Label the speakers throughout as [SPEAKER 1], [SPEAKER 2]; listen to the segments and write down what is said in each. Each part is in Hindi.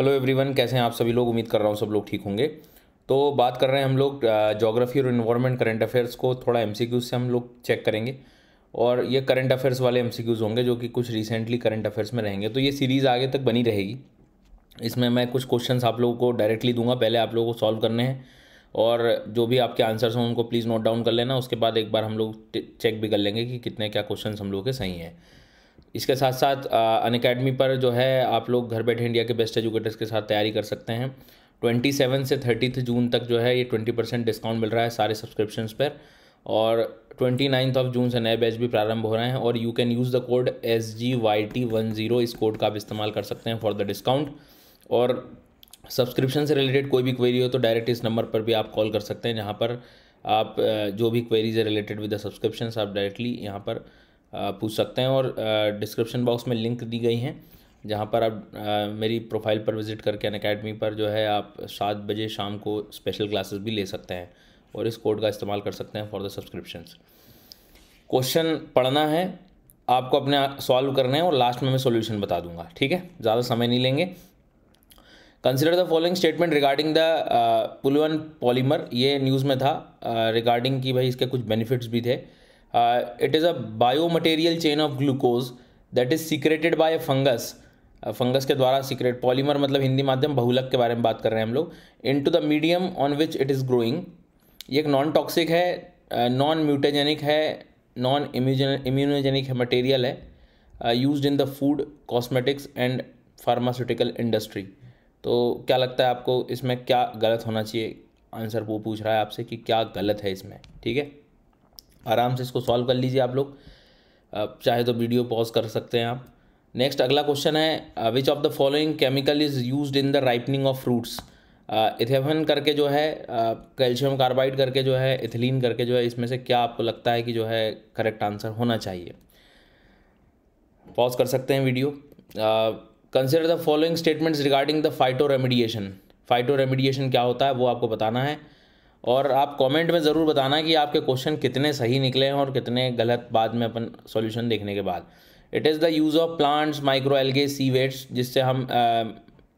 [SPEAKER 1] हेलो एवरीवन कैसे हैं आप सभी लोग उम्मीद कर रहा हूँ सब लोग ठीक होंगे तो बात कर रहे हैं हम लोग जोग्राफी और इन्वायरमेंट करंट अफेयर्स को थोड़ा एम से हम लोग चेक करेंगे और ये करंट अफेयर्स वाले एम होंगे जो कि कुछ रिसेंटली करंट अफेयर्स में रहेंगे तो ये सीरीज़ आगे तक बनी रहेगी इसमें मैं कुछ क्वेश्चन आप लोगों को डायरेक्टली दूंगा पहले आप लोगों को सॉल्व करने हैं और जो भी आपके आंसर्स हों उनको प्लीज़ नोट डाउन कर लेना उसके बाद एक बार हम लोग चेक भी कर लेंगे कि कितने क्या क्वेश्चन हम लोग के सही हैं इसके साथ साथ अन अकेडमी पर जो है आप लोग घर बैठे इंडिया के बेस्ट एजुकेटर्स के साथ तैयारी कर सकते हैं ट्वेंटी सेवन से थर्टीथ जून तक जो है ये ट्वेंटी परसेंट डिस्काउंट मिल रहा है सारे सब्सक्रिप्शन पर और ट्वेंटी नाइन्थ ऑफ जून से नए बैच भी प्रारंभ हो रहे हैं और you can use the code S G Y T one zero इस कोड का आप इस्तेमाल कर सकते हैं फॉर द डिस्काउंट और सब्सक्रिप्शन से रिलेटेड कोई भी क्वेरी हो तो डायरेक्ट इस नंबर पर भी आप कॉल कर सकते हैं जहाँ पर आप जो भी queries related with the subscription आप डायरेक्टली यहाँ पर पूछ सकते हैं और डिस्क्रिप्शन बॉक्स में लिंक दी गई हैं जहाँ पर आप मेरी प्रोफाइल पर विज़िट करके अन अकेडमी पर जो है आप सात बजे शाम को स्पेशल क्लासेस भी ले सकते हैं और इस कोड का इस्तेमाल कर सकते हैं फॉर द सब्सक्रिप्शन क्वेश्चन पढ़ना है आपको अपने सॉल्व करने हैं और लास्ट में मैं सॉल्यूशन बता दूंगा ठीक है ज़्यादा समय नहीं लेंगे consider the following statement regarding the pullulan polymer ये न्यूज़ में था रिगार्डिंग uh, कि भाई इसके कुछ बेनिफिट्स भी थे it is a bio material chain of glucose that is secreted by a fungus fungus के द्वारा सीक्रेट पॉलीमर मतलब हिंदी माध्यम बहुलक के बारे में बात कर रहे हैं हम लोग into the medium on which it is growing ये एक नॉन टॉक्सिक है नॉन uh, म्यूटेजेनिक है नॉन इम्यूनोजेनिक है मटेरियल है use in the food cosmetics and pharmaceutical industry तो क्या लगता है आपको इसमें क्या गलत होना चाहिए आंसर वो पूछ रहा है आपसे कि क्या गलत है इसमें ठीक है आराम से इसको सॉल्व कर लीजिए आप लोग चाहे तो वीडियो पॉज कर सकते हैं आप नेक्स्ट अगला क्वेश्चन है which of the following chemical is use in the ripening of fruits ethephon करके जो है कैल्शियम uh, कार्बाइड करके जो है इथिलीन करके जो है इसमें से क्या आपको लगता है कि जो है करेक्ट आंसर होना चाहिए पॉज कर सकते हैं video consider the following statements regarding the phytoremediation phytoremediation क्या होता है वो आपको बताना है और आप कमेंट में ज़रूर बताना कि आपके क्वेश्चन कितने सही निकले हैं और कितने गलत बाद में अपन सॉल्यूशन देखने के बाद it is the use of plants microalgae seaweeds जिससे हम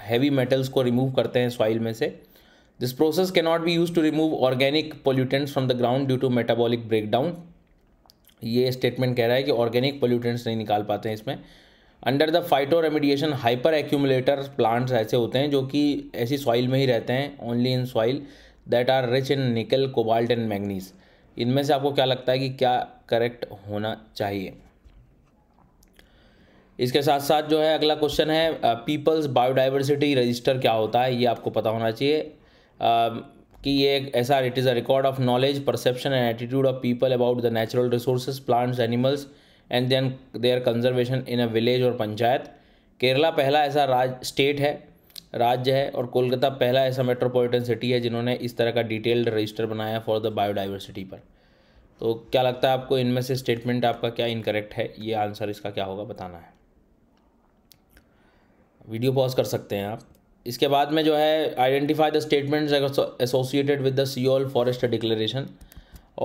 [SPEAKER 1] हैवी uh, मेटल्स को रिमूव करते हैं सॉइल में से this process can not be use to remove organic pollutants from the ground due to metabolic breakdown ये स्टेटमेंट कह रहा है कि ऑर्गेनिक पोल्यूटेंट्स नहीं निकाल पाते हैं इसमें under the phytoremediation hyperaccumulator plants ऐसे होते हैं जो कि ऐसी सॉइल में ही रहते हैं only in soil that are rich in nickel cobalt and manganese इनमें से आपको क्या लगता है कि क्या करेक्ट होना चाहिए इसके साथ साथ जो है अगला क्वेश्चन है पीपल्स बायोडाइवर्सिटी रजिस्टर क्या होता है ये आपको पता होना चाहिए uh, कि ये एक ऐसा it is a record of knowledge perception and attitude of people about the natural resources plants animals and then their conservation in a village और पंचायत केरला पहला ऐसा राज स्टेट है राज्य है और कोलकाता पहला ऐसा मेट्रोपॉलिटन सिटी है जिन्होंने इस तरह का डिटेल्ड रजिस्टर बनाया फॉर द बायोडाइवर्सिटी पर तो क्या लगता है आपको इनमें से स्टेटमेंट आपका क्या इनकरेक्ट है ये आंसर इसका क्या होगा बताना है वीडियो पॉज कर सकते हैं आप इसके बाद में जो है identify the statements associated with the Seoul forest declaration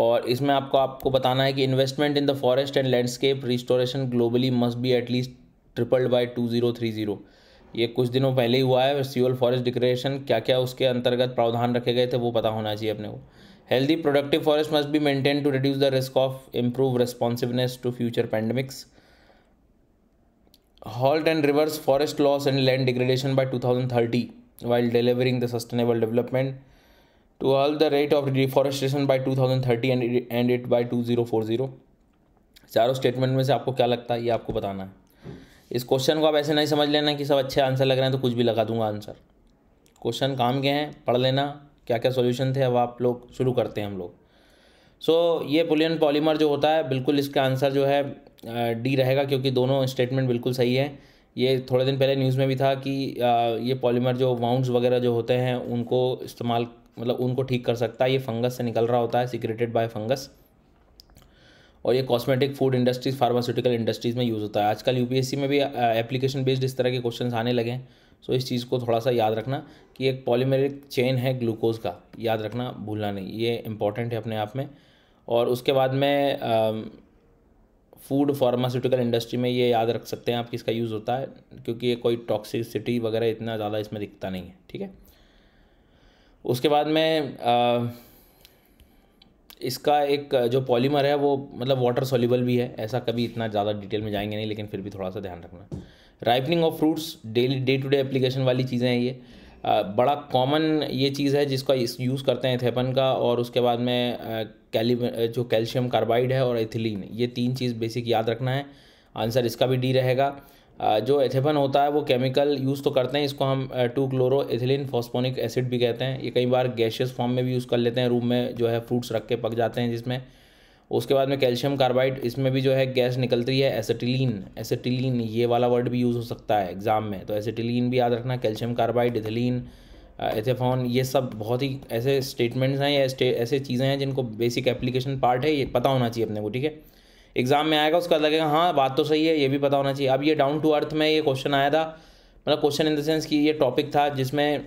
[SPEAKER 1] और इसमें आपको आपको बताना है कि investment in the forest and landscape restoration globally must be at least tripled by two zero three zero ये कुछ दिनों पहले ही हुआ है सीओल फॉरेस्ट डिक्रेशन क्या क्या उसके अंतर्गत प्रावधान रखे गए थे वो पता होना चाहिए अपने को healthy productive forest must be maintain to reduce the risk of improve responsiveness to future pandemics halt and and reverse forest loss degradation by two thousand thirty while delivering the sustainable development to all the rate of deforestation by two thousand thirty and end it by two zero four zero चारों स्टेटमेंट में से आपको क्या लगता है ये आपको बताना है इस क्वेश्चन को आप ऐसे नहीं समझ लेना कि सब अच्छे आंसर लग रहे हैं तो कुछ भी लगा दूंगा आंसर क्वेश्चन काम के हैं पढ़ लेना क्या क्या सॉल्यूशन थे अब आप लोग शुरू करते हैं हम लोग सो so, ये पुलियन पॉलीमर जो होता है बिल्कुल इसका आंसर जो है डी रहेगा क्योंकि दोनों स्टेटमेंट बिल्कुल सही है ये थोड़े दिन पहले न्यूज़ में भी था कि ये पॉलीमर जो वाउंड्स वगैरह जो होते हैं उनको इस्तेमाल मतलब उनको ठीक कर सकता है ये फंगस से निकल रहा होता है सिक्रेटेड बाय फंगस और ये cosmetic food industries pharmaceutical industries में यूज़ होता है आजकल यू में भी एप्लीकेशन बेस्ड इस तरह के क्वेश्चन आने लगे हैं सो इस चीज़ को थोड़ा सा याद रखना कि एक पॉलीमेरिक चेन है ग्लूकोज का याद रखना भूलना नहीं ये इंपॉर्टेंट है अपने आप में और उसके बाद में फूड फार्मास्यूटिकल इंडस्ट्री में ये याद रख सकते हैं आप किसका यूज़ होता है क्योंकि ये कोई टॉक्सिसिटी वगैरह इतना ज़्यादा इसमें दिखता नहीं है ठीक है उसके बाद में इसका एक जो पॉलीमर है वो मतलब वाटर सोल्यूबल भी है ऐसा कभी इतना ज़्यादा डिटेल में जाएंगे नहीं लेकिन फिर भी थोड़ा सा ध्यान रखना ripening of fruits daily day to day application वाली चीज़ें हैं ये बड़ा कॉमन ये चीज़ है जिसका यूज़ करते हैं थेपन का और उसके बाद में कैली जो कैल्शियम कार्बाइड है और एथिलीन ये तीन चीज़ बेसिक याद रखना है आंसर इसका भी डी रहेगा जो एथेपन होता है वो केमिकल यूज़ तो करते हैं इसको हम two chloro ethylene phosphonic acid भी कहते हैं ये कई बार गैशियस फॉर्म में भी यूज़ कर लेते हैं रूम में जो है फ्रूट्स रख के पक जाते हैं जिसमें उसके बाद में कैल्शियम कार्बाइड इसमें भी जो है गैस निकलती है एसिटिलीन एसिटिलीन ये वाला वर्ड भी यूज़ हो सकता है एग्ज़ाम में तो एसिटिलीन भी याद रखना कैल्शियम कार्बाइड इथिलीन एथेफॉन ये सब बहुत ही ऐसे स्टेटमेंट्स हैं या ऐसे चीज़ें हैं जिनको बेसिक एप्लीकेशन पार्ट है ये पता होना चाहिए अपने को ठीक है एग्ज़ाम में आएगा उसका लगेगा हाँ बात तो सही है ये भी पता होना चाहिए अब ये डाउन टू अर्थ में ये क्वेश्चन आया था मतलब क्वेश्चन इन द सेंस कि ये टॉपिक था जिसमें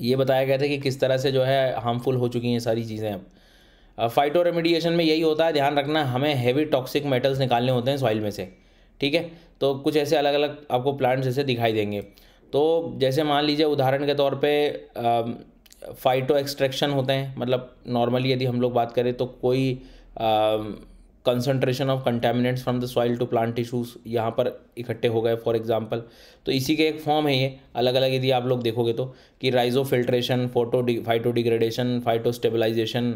[SPEAKER 1] ये बताया गया था कि किस तरह से जो है हार्मफुल हो चुकी हैं सारी चीज़ें अब फाइटो रेमिडिएशन में यही होता है ध्यान रखना हमें हैवी टॉक्सिक मेटल्स निकालने होते हैं सॉइल में से ठीक है तो कुछ ऐसे अलग अलग आपको प्लांट्स ऐसे दिखाई देंगे तो जैसे मान लीजिए उदाहरण के तौर पे फाइटो एक्सट्रैक्शन होते हैं मतलब नॉर्मली यदि हम लोग बात करें तो कोई आ, concentration of contaminants from the soil to plant tissues यहाँ पर इकट्ठे हो गए फॉर एग्जाम्पल तो इसी के एक फॉर्म है ये अलग अलग यदि आप लोग देखोगे तो कि rhizofiltration photo phytodegradation phytostabilization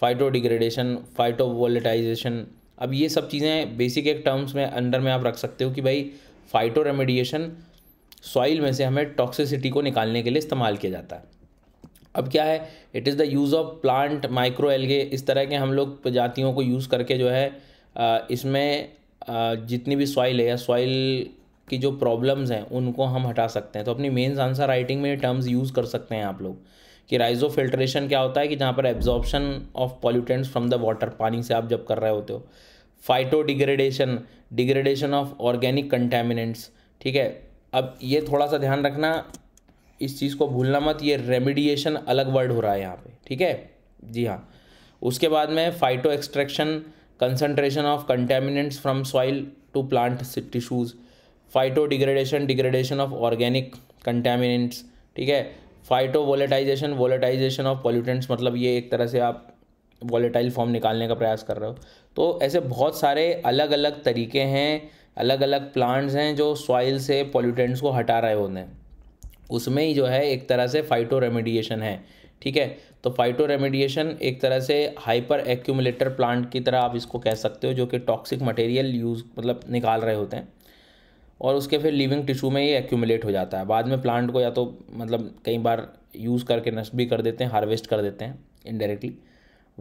[SPEAKER 1] phytodegradation phytovolatilization अब ये सब चीज़ें बेसिक एक टर्म्स में अंडर में आप रख सकते हो कि भाई फाइटो रेमेडिएशन सॉइल में से हमें टॉक्सिसिटी को निकालने के लिए इस्तेमाल किया जाता है अब क्या है it is the use of plant microalgae इस तरह के हम लोग प्रजातियों को यूज़ करके जो है इसमें जितनी भी सॉइल है या सॉइल की जो प्रॉब्लम्स हैं उनको हम हटा सकते हैं तो अपनी मेन्स आंसर राइटिंग में टर्म्स यूज़ कर सकते हैं आप लोग कि राइजो फिल्ट्रेशन क्या होता है कि जहाँ पर absorption of pollutants from the water पानी से आप जब कर रहे होते हो phytodegradation degradation of organic contaminants ठीक है अब ये थोड़ा सा ध्यान रखना इस चीज़ को भूलना मत ये रेमिडिएशन अलग वर्ड हो रहा है यहाँ पे ठीक है जी हाँ उसके बाद में phytoextraction concentration of contaminants from soil to plant tissues phytodegradation degradation of organic contaminants ठीक है phytovolatilization volatilization of pollutants मतलब ये एक तरह से आप वॉलेटाइल फॉर्म निकालने का प्रयास कर रहे हो तो ऐसे बहुत सारे अलग अलग तरीके हैं अलग अलग प्लांट्स हैं जो सॉइल से पॉल्यूटेंट्स को हटा रहे होते हैं उसमें ही जो है एक तरह से फाइटो रेमेडिएशन है ठीक है तो फाइटो रेमेडिएशन एक तरह से हाइपर एक्यूमुलेटर प्लांट की तरह आप इसको कह सकते हो जो कि टॉक्सिक मटेरियल यूज़ मतलब निकाल रहे होते हैं और उसके फिर लिविंग टिश्यू में ये एक्यूमुलेट हो जाता है बाद में प्लांट को या तो मतलब कई बार यूज़ करके नष्ट भी कर देते हैं हार्वेस्ट कर देते हैं इनडायरेक्टली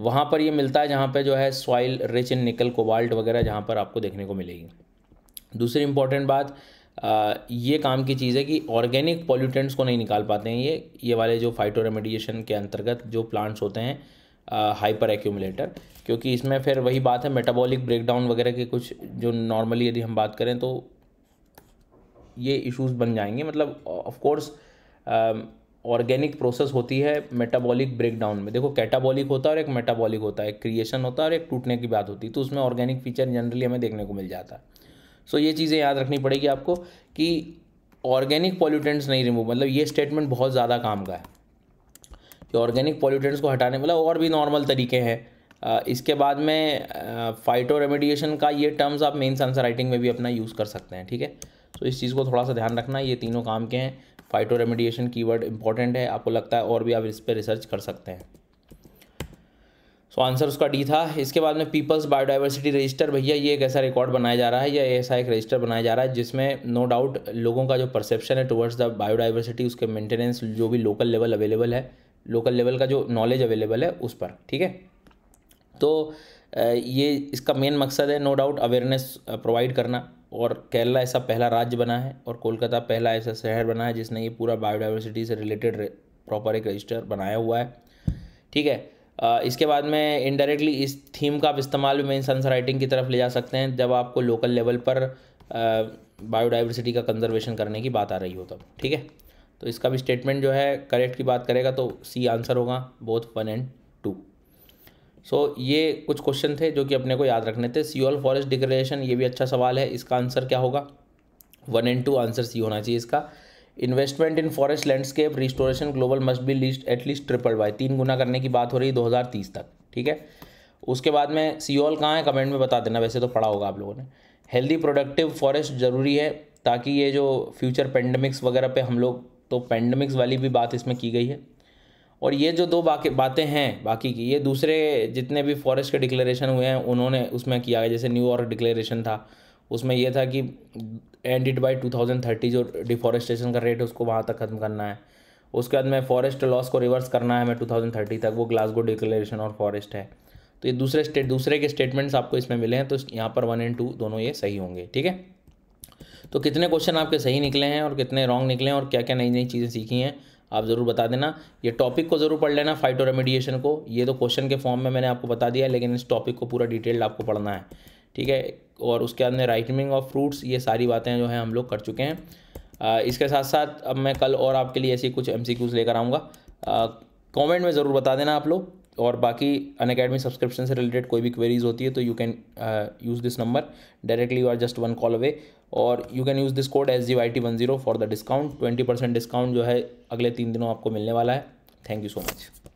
[SPEAKER 1] वहाँ पर ये मिलता है जहाँ पर जो है soil rich in nickel cobalt वगैरह जहाँ पर आपको देखने को मिलेगी दूसरी इंपॉर्टेंट बात ये काम की चीज़ है कि ऑर्गेनिक पॉल्यूटेंट्स को नहीं निकाल पाते हैं ये ये वाले जो फाइटो रेमेडिएशन के अंतर्गत जो प्लांट्स होते हैं हाइपर एक्यूमुलेटर क्योंकि इसमें फिर वही बात है मेटाबॉलिक ब्रेकडाउन वगैरह के कुछ जो नॉर्मली यदि हम बात करें तो ये इश्यूज बन जाएंगे मतलब ऑफ कोर्स ऑर्गेनिक प्रोसेस होती है मेटाबॉलिक ब्रेकडाउन में देखो कैटाबॉलिक होता है और एक मेटाबॉलिक होता है एक क्रिएशन होता है और एक टूटने की बात होती है तो उसमें ऑर्गेनिक फीचर जनरली हमें देखने को मिल जाता है सो ये चीज़ें याद रखनी पड़ेगी आपको कि ऑर्गेनिक पॉल्यूटेंट्स नहीं रिमूव मतलब ये स्टेटमेंट बहुत ज़्यादा काम का है कि ऑर्गेनिक पॉल्यूटेंट्स को हटाने मतलब और भी नॉर्मल तरीके हैं इसके बाद में फाइटो रेमेडिएशन का ये टर्म्स आप मेन आंसर राइटिंग में भी अपना यूज़ कर सकते हैं ठीक है तो इस चीज़ को थोड़ा सा ध्यान रखना ये तीनों काम के हैं फाइटो रेमेडिएशन कीवर्ड इंपॉर्टेंट है आपको लगता है और भी आप इस पर रिसर्च कर सकते हैं तो आंसर उसका डी था इसके बाद में पीपल्स बायोडाइवर्सिटी रजिस्टर भैया ये एक ऐसा रिकॉर्ड बनाया जा रहा है या ऐसा एक रजिस्टर बनाया जा रहा है जिसमें नो डाउट लोगों का जो परसेप्शन है टुवर्ड्स द बायोडाइवर्सिटी उसके मेंटेनेंस जो भी लोकल लेवल अवेलेबल है लोकल लेवल का जो नॉलेज अवेलेबल है उस पर ठीक है तो ये इसका मेन मकसद है नो डाउट अवेयरनेस प्रोवाइड करना और केरला ऐसा पहला राज्य बना है और कोलकाता पहला ऐसा शहर बना है जिसने ये पूरा बायोडाइवर्सिटी से रिलेटेड प्रॉपर एक रजिस्टर बनाया हुआ है ठीक है इसके बाद में इनडायरेक्टली इस थीम का आप इस्तेमाल भी मेन आंसर राइटिंग की तरफ ले जा सकते हैं जब आपको लोकल लेवल पर बायोडाइवर्सिटी का कंजर्वेशन करने की बात आ रही हो तब ठीक है तो इसका भी स्टेटमेंट जो है करेक्ट की बात करेगा तो सी आंसर होगा both one and two so ये कुछ क्वेश्चन थे जो कि अपने को याद रखने थे ऑल फॉरेस्ट डिक्लेरेशन ये भी अच्छा सवाल है इसका आंसर क्या होगा one and two answer C होना चाहिए इसका investment in forest landscape restoration global must be list at least triple by तीन गुना करने की बात हो रही है 2030 तक ठीक है उसके बाद में सीओल कहाँ है कमेंट में बता देना वैसे तो पढ़ा होगा आप लोगों ने हेल्दी प्रोडक्टिव फॉरेस्ट ज़रूरी है ताकि ये जो फ्यूचर पेंडेमिक्स वगैरह पे हम लोग तो पेंडेमिक्स वाली भी बात इसमें की गई है और ये जो दो बाकी बातें हैं बाकी की ये दूसरे जितने भी फॉरेस्ट के डिक्लेरेशन हुए हैं उन्होंने उसमें किया है जैसे न्यू ऑर्क डिक्लेरेशन था उसमें यह था कि and it by two thousand thirty जो डिफॉरेस्टेशन का रेट है उसको वहाँ तक ख़त्म करना है उसके बाद में फॉरेस्ट लॉस को रिवर्स करना है हमें टू थाउजेंड थर्टी तक वो ग्लासगो डिक्लेरेशन और फॉरेस्ट है तो ये दूसरे स्टेट दूसरे के स्टेटमेंट्स आपको इसमें मिले हैं तो यहाँ पर वन एंड टू दोनों ये सही होंगे ठीक है तो कितने क्वेश्चन आपके सही निकले हैं और कितने रॉन्ग निकले हैं और क्या क्या नई नई चीज़ें सीखी हैं आप ज़रूर बता देना ये टॉपिक को ज़रूर पढ़ लेना फाइटो रेमेडिएशन को ये तो क्वेश्चन के फॉर्म में मैंने आपको बता दिया लेकिन इस टॉपिक को पूरा डिटेल्ड आपको पढ़ना है ठीक है और उसके बाद में राइटनिंग ऑफ फ्रूट्स ये सारी बातें जो है हम लोग कर चुके हैं इसके साथ साथ अब मैं कल और आपके लिए ऐसी कुछ एम लेकर आऊँगा कॉमेंट में ज़रूर बता देना आप लोग और बाकी अन अकेडमी सब्सक्रिप्शन से रिलेटेड कोई भी क्वेरीज होती है तो you can use this number directly you are just one call away और you can use this code S G Y T one zero for the discount twenty percent discount जो है अगले तीन दिनों आपको मिलने वाला है थैंक यू सो मच